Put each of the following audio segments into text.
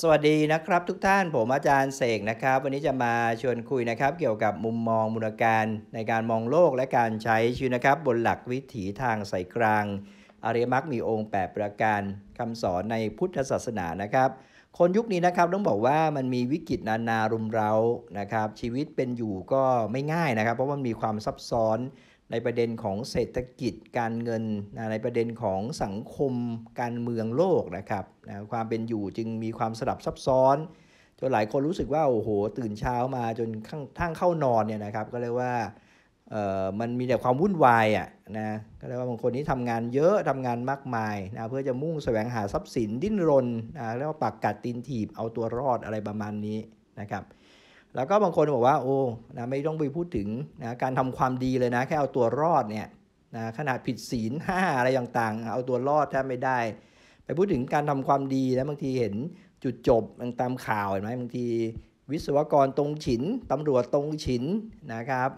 สวัสดีนะครับ ทุกท่านผมอาจารย์ เสกนะครับวันนี้จะมาชวนคุยนะครับ เกี่ยวกับมุมมองมูลการในการมองโลกและการใช้ชีวิตนะครับบนหลักวิถีทางสายกลางอาริยมรรคมีองค์ 8 ประการคำสอนในพุทธศาสนานะครับ คนยุคนี้นะครับต้องบอกว่ามันมีวิกฤตนานารุมเร้านะครับ ชีวิตเป็นอยู่ก็ไม่ง่ายนะครับ เพราะมันมีความซับซ้อนในประเด็นของเศรษฐกิจการเงินนะในประเด็นของสังคมการเมืองโลกนะครับนะความเป็นอยู่จึงมีความสลับซับซ้อนจนหลายคนรู้สึกว่า โอ้โหตื่นเช้ามาจนข้างทั้งเข้านอนเนี่ยนะครับก็เรียกว่าเออมันมีแต่ความวุ่นวายอ่ะนะก็เรียกว่าบางคนนี่ทำงานเยอะทำงานมากมายนะเพื่อจะมุ่งแสวงหาทรัพย์สินดิ้นรนนะแล้วปักกัดตีนถีบเอาตัวรอดอะไรประมาณนี้นะครับแล้วก็บางคนบอกว่าโอ้นะไม่ต้องไปพูดถึงนะการทำความดีเลยนะแค่เอาตัวรอดเนี่ยนะขนาดผิดศีลห้าอะไรต่างๆ เอาตัวรอดแทบไม่ได้ ไปพูดถึงการทำความดีแล้วบางทีเห็นจุดจบตามข่าวเห็นไหมบางทีวิศวกรตรงฉิน ตำรวจตรงฉินนะครับ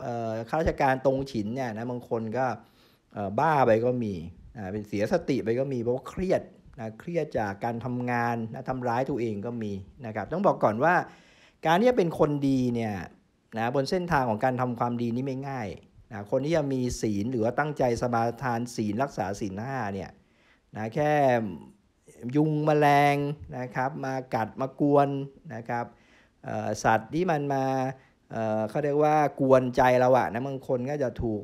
ข้าราชการตรงฉินเนี่ยนะบางคนก็บ้าไปก็มี เป็นเสียสติไปก็มีเพราะเครียดนะเครียดจากการทำงานนะทำร้ายตัวเองก็มีนะครับต้องบอกก่อนว่าการที่จะเป็นคนดีเนี่ยนะบนเส้นทางของการทำความดีนี่ไม่ง่ายนะคนที่จะมีศีลหรือว่าตั้งใจสมาทานศีลรักษาศีลห้าเนี่ยนะแค่ยุงมแมลงนะครับมากัดมากวนนะครับสัตว์ที่มันมาเขาเรียกว่ากวนใจเราอะนะบางคนก็จะถูก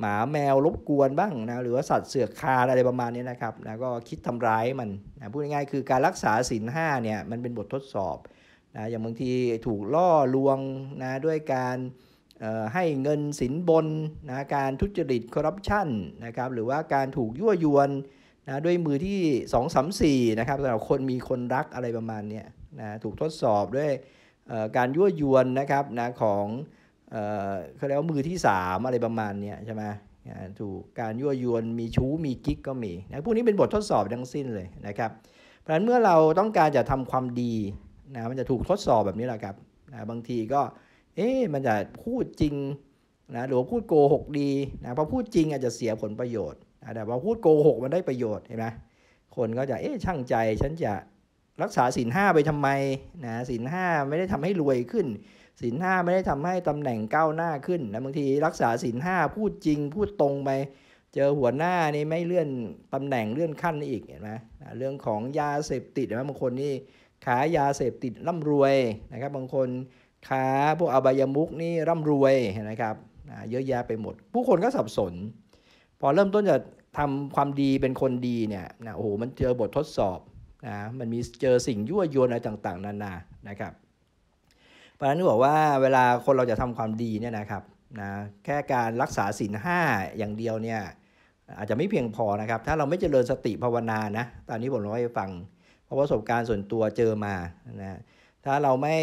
หมาแมวรบกวนบ้างนะหรือว่าสัตว์เสือกคาอะไรประมาณนี้นะครับนะก็คิดทำร้ายมันนะพูดง่ายๆคือการรักษาศีลห้าเนี่ยมันเป็นบททดสอบนะอย่างบางทีถูกล่อลวงนะด้วยการให้เงินสินบนนะการทุจริตคอร์รัปชันนะครับหรือว่าการถูกยั่วยวนนะด้วยมือที่ 2 3 4นะครับสำหรับคนมีคนรักอะไรประมาณนี้นะถูกทดสอบด้วยการยั่วยวนนะครับนะของเขาเรียกว่ามือที่ 3 อะไรประมาณนี้ใช่ไหมถูกการยั่วยวนมีชู้มีกิ๊กก็มีนะพวกนี้เป็นบททดสอบทั้งสิ้นเลยนะครับเพราะฉะนั้นเมื่อเราต้องการจะทำความดีนะมันจะถูกทดสอบแบบนี้แหละครับนะบางทีก็เอ๊ะมันจะพูดจริงนะหรือพูดโกหกดีนะพอพูดจริงอาจจะเสียผลประโยชน์นะแต่พอพูดโกหกมันได้ประโยชน์เห็นไหมคนก็จะเอ๊ะช่างใจ ฉันจะรักษาสินห้าไปทำไมนะสินห้าไม่ได้ทำให้รวยขึ้นสินห้าไม่ได้ทำให้ตำแหน่งก้าวหน้าขึ้นนะบางทีรักษาสินห้าพูดจริง พูดตรงไป เจอหัวหน้านี่ไม่เลื่อนตำแหน่งเลื่อนขั้นอีกเห็นไหมเรื่องของยาเสพติดนะบางคนนี่ขายยาเสพติดร่ำรวยนะครับบางคนค้าพวกอบายมุกนี่ร่ำรวยนะครับเยอะแยะไปหมด ผู้คนก็สับสน พอเริ่มต้นจะทำความดีเป็นคนดีเนี่ยนะโอ้โหมันเจอบททดสอบนะมันมีเจอสิ่งยั่วยวนอะไรต่างๆนานานะครับเพราะฉะนั้นบอกว่าเวลาคนเราจะทำความดีเนี่ยนะครับนะแค่การรักษาศีลห้าอย่างเดียวเนี่ยอาจจะไม่เพียงพอนะครับถ้าเราไม่เจริญสติภาวนานะตอนนี้ผมเล่าให้ฟังราะประสบการณ์ส่วนตัวเจอมานะถ้าเราไม่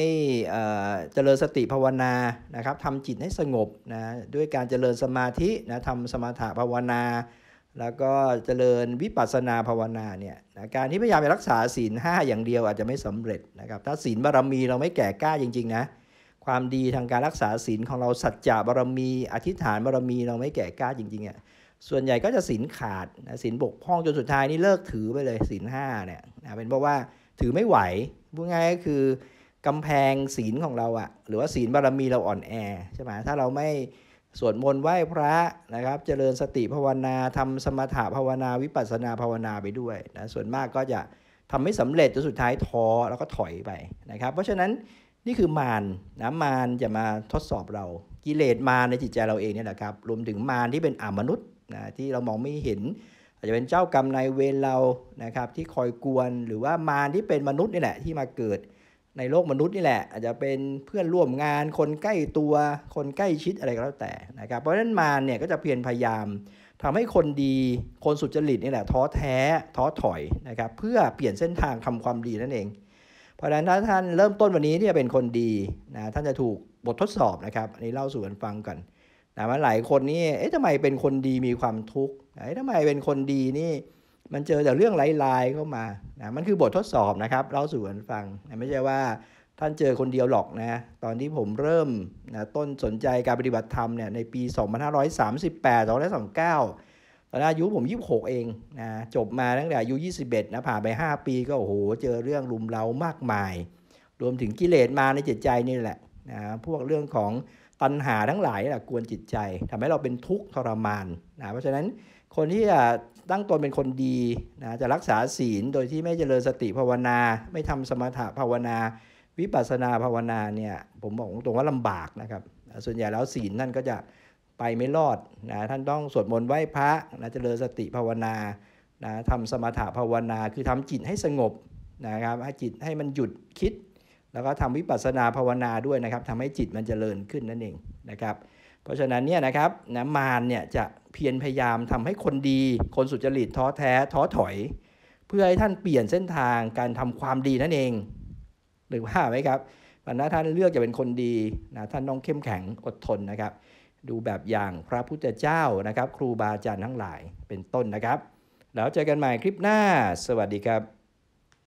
เจริญสติภาวนานะครับทำจิตให้สงบนะด้วยการเจริญสมาธินะทำสมถะภาวนา แล้วก็เจริญวิปัสสนาภาวนาเนี่ยนะการที่พยายามไปรักษาศีลห้าอย่างเดียวอาจจะไม่สำเร็จนะครับถ้าศีลบารรมีเราไม่แก่กล้าจริงๆนะ ความดีทางการรักษาศีลของเราสัจจะบารรมี อธิษฐานบารรมีเราไม่แก่กล้าจริงๆอ่ะส่วนใหญ่ก็จะศีลขาดนะศีลบกพร่องจนสุดท้าย นี่เลิกถือไปเลยศีลห้าเนี่ยนะเป็นเพราะว่าถือไม่ไหวพูดง่ายก็คือกำแพงศีลของเราอะหรือว่าศีลบารมีเราอ่อนแอใช่ไหมถ้าเราไม่สวดมนต์ไหว้พระนะครับ เจริญสติภาวนาทำสมถะภาวนาวิปัสสนาภาวนาไปด้วยนะส่วนมากก็จะทำไม่สำเร็จจนสุดท้ายท้อแล้วก็ถอยไปนะครับเพราะฉะนั้นนี่คือมารนะมารจะมาทดสอบเรากิเลสมารในจิตใจเราเองเนี่ยแหละครับรวมถึงมารที่เป็นอมนุษย์นะที่เรามองไม่เห็น อาจจะเป็นเจ้ากรรมนายเวรเรานะครับที่คอยกวนหรือว่ามารที่เป็นมนุษย์นี่แหละที่มาเกิดในโลกมนุษย์นี่แหละอาจจะเป็นเพื่อนร่วมงานคนใกล้ตัว คนใกล้ชิดอะไรก็แล้วแต่นะครับเพราะฉะนั้นมารเนี่ยก็จะเพียรพยายามทำให้คนดีคนสุจริตนี่แหละท้อแท้ท้อถอยนะครับเพื่อเปลี่ยนเส้นทางทำความดีนั่นเองเพราะฉะนั้นถ้าท่านเริ่มต้นวันนี้ที่จะเป็นคนดีนะท่านจะถูกบททดสอบนะครับอันนี้เล่าสู่กันฟังกันแตมว่าหลายคนนี่ เอ๊ะ ทำไมเป็นคนดีมีความทุกข์ เอ๊ะ ทำไมเป็นคนดีนี่ มันเจอแต่เรื่องไร้ยเข้ามา นะ มันคือบททดสอบนะครับเล่าสู่กันฟัง ไม่ใช่ว่าท่านเจอคนเดียวหรอกนะ ตอนที่ผมเริ่ม นะ ต้นสนใจการปฏิบัติธรรมเนี่ยในปี 2538 2539ตอนนั้นอายุผม 26 เองนะ จบมาตั้งแต่อายุ21 นะ ผ่านไป 5 ปีก็โอ้โห เจอเรื่องรุมเร้ามากมาย รวมถึงกิเลสมาในจิตใจนี่แหละนะ พวกเรื่องของปัญหาทั้งหลายแหละกวนจิตใจทำให้เราเป็นทุกข์ทรมานนะเพราะฉะนั้นคนที่จะตั้งตนเป็นคนดีนะจะรักษาศีลโดยที่ไม่เจริญสติภาวนา ไม่ทำสมถะภาวนา วิปัสสนาภาวนาเนี่ยผมบอกตรงว่าลำบากนะครับส่วนใหญ่แล้วศีลท่านก็จะไปไม่รอดนะท่านต้องสวดมนต์ไหว้พระนะเจริญสติภาวนานะทำสมถะภาวนาคือทำจิตให้สงบนะครับให้จิตให้มันหยุดคิดแล้วก็ทำวิปัสสนาภาวนาด้วยนะครับทำให้จิตมันจเจริญขึ้นนั่นเองนะครับ เพราะฉะนั้นเนี่ยนะครับนะมารเนี่ยจะเพียรพยายามทำให้คนดีคนสุจริตท้อแท้ท้อถอย เพื่อให้ท่านเปลี่ยนเส้นทางการทำความดีนั่นเอง หรือว่าไหมครับวันนั้นท่านเลือกจะเป็นคนดีนะท่านต้องเข้มแข็งอดทนนะครับ ดูแบบอย่างพระพุทธเจ้านะครับ ครูบาอาจารย์ทั้งหลายเป็นต้นนะครับ แล้วเจอกันใหม่คลิปหน้าสวัสดีครับ